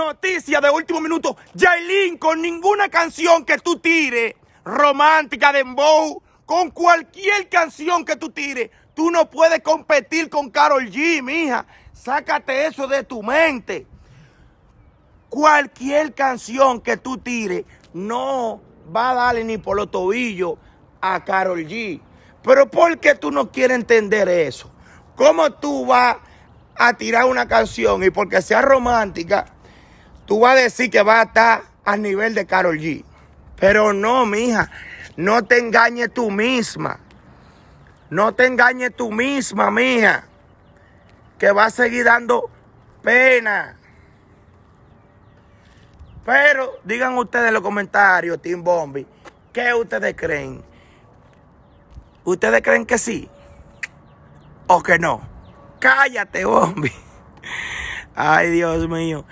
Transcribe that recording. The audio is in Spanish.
Noticia de último minuto. Jailin, con ninguna canción que tú tires, romántica, de dembow, con cualquier canción que tú tires, tú no puedes competir con Carol G, mija. Sácate eso de tu mente. Cualquier canción que tú tires no va a darle ni por los tobillos a Carol G. Pero ¿por qué tú no quieres entender eso? ¿Cómo tú vas a tirar una canción y porque sea romántica, tú vas a decir que va a estar al nivel de Carol G. Pero no, mija, no te engañes tú misma. No te engañes tú misma, mija, que va a seguir dando pena. Pero digan ustedes en los comentarios, Team Bombi, ¿qué ustedes creen? ¿Ustedes creen que sí o que no? Cállate, Bombi. Ay, Dios mío.